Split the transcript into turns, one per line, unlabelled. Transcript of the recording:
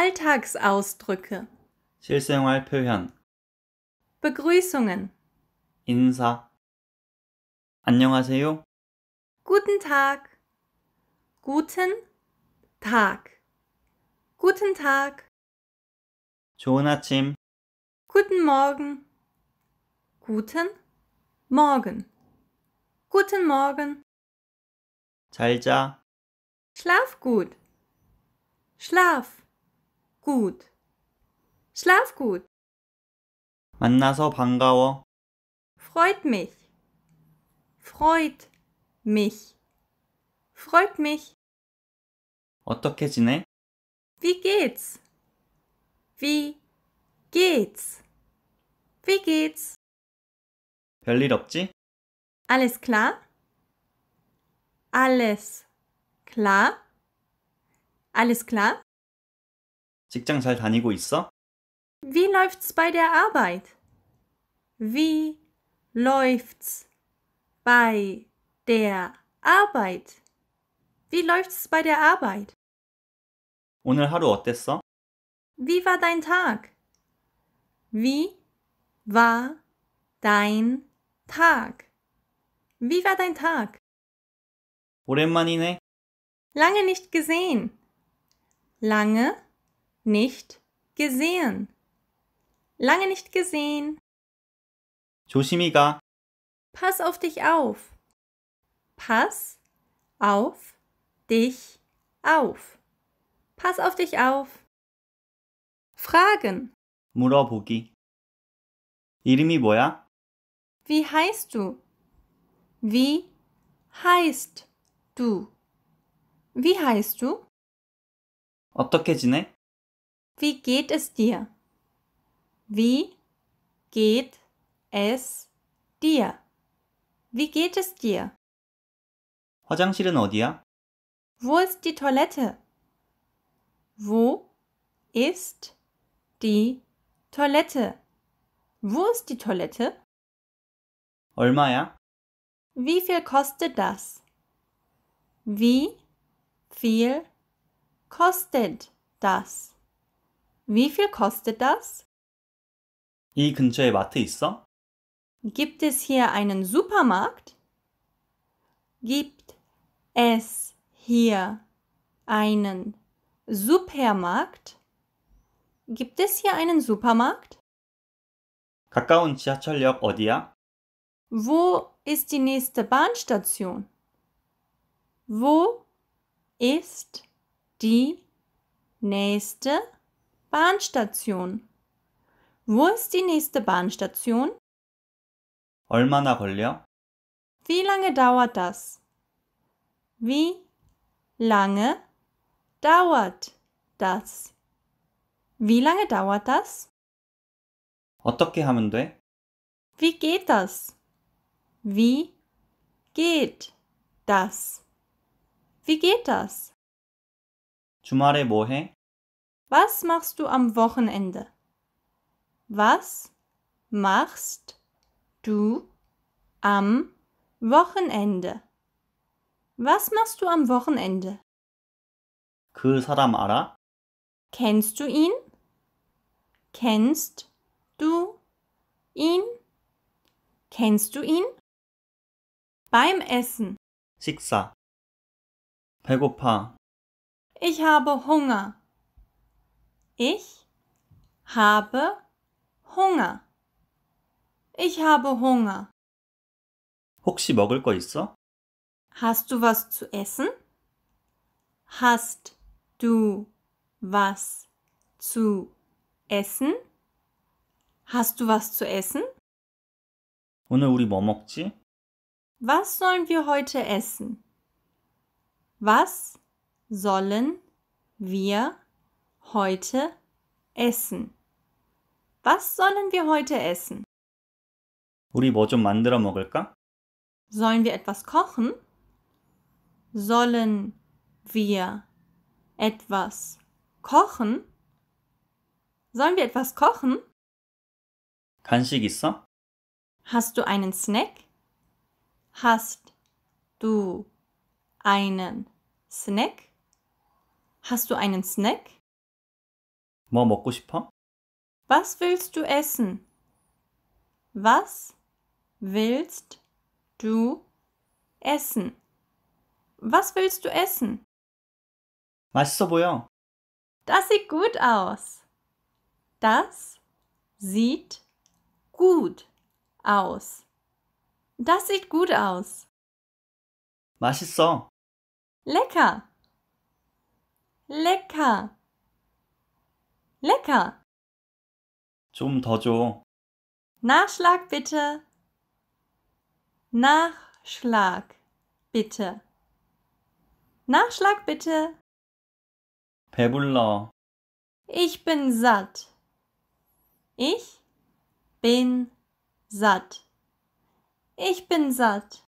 Alltagsausdrücke.
실생활 표현.
Begrüßungen.
인사. 안녕하세요.
Guten Tag. Guten Tag. Guten Tag.
좋은 아침.
Guten Morgen. Guten Morgen. Guten Morgen.
잘 자.
Schlaf gut. Schlaf gut. Schlaf gut.
만나서 반가워.
Freut mich. Freut mich. Freut mich.
어떻게 지내?
Wie geht's? Wie geht's? Wie geht's?
별일 없지?
Alles klar? Alles klar? Alles klar?
직장 잘 다니고 있어?
Wie läuft's bei der Arbeit? Wie läuft's bei der Arbeit? Wie läuft's bei der Arbeit?
오늘 하루 어땠어?
Wie war dein Tag? Wie war dein Tag? Wie war dein Tag?
오랜만이네.
Lange nicht gesehen. Lange nicht gesehen. Lange nicht gesehen.
조심히 가.
Pass auf dich auf. Pass auf dich auf. Pass auf dich auf. Fragen.
물어보기. 이름이 뭐야?
Wie heißt du? Wie heißt du? Wie heißt du?
어떻게 지내?
Wie geht es dir? Wie geht es dir? Wie geht es dir?
화장실은 어디야?
Wo ist die Toilette? Wo ist die Toilette? Wo ist die Toilette?
얼마야?
Wie viel kostet das? Wie viel kostet das? Wie viel kostet das?
이 근처에 마트 있어?
Gibt es hier einen Supermarkt? Gibt es hier einen Supermarkt? Gibt es hier einen Supermarkt?
가까운 지하철역 어디야?
Wo ist die nächste Bahnstation? Wo ist die nächste Bahnstation? Bahnstation. Wo ist die nächste Bahnstation?
얼마나 걸려?
Wie lange dauert das? Wie lange dauert das? Wie lange dauert das?
어떻게 하면 돼?
Wie geht das? Wie geht das? Wie geht das?
주말에 뭐 해?
Was machst du am Wochenende? Was machst du am Wochenende? Was machst du am Wochenende?
그 사람 알아?
Kennst du ihn? Kennst du ihn? Kennst du ihn? Beim Essen.
식사. 배고파.
Ich habe Hunger. Ich habe Hunger. Ich habe Hunger.
혹시 먹을 거
있어? Hast du was zu essen? Hast du was zu essen? Hast du was zu essen?
오늘 우리 뭐 먹지?
Was sollen wir heute essen? Was sollen wir heute essen? Was sollen wir heute essen?
우리 뭐좀 만들어 먹을까?
Sollen wir etwas kochen? Sollen wir etwas kochen? Sollen wir etwas kochen?
간식 있어?
Hast du einen Snack? Hast du einen Snack? Hast du einen Snack?
뭐 먹고 싶어?
Was willst du essen? Was willst du essen? Was willst du essen?
맛있어 보여.
Das sieht gut aus. Das sieht gut aus. Das sieht gut aus.
맛있어.
Lecker. Lecker. Lecker!
좀더 줘.
Nachschlag bitte. Nachschlag bitte. Nachschlag bitte.
배불러.
Ich bin satt. Ich bin satt. Ich bin satt.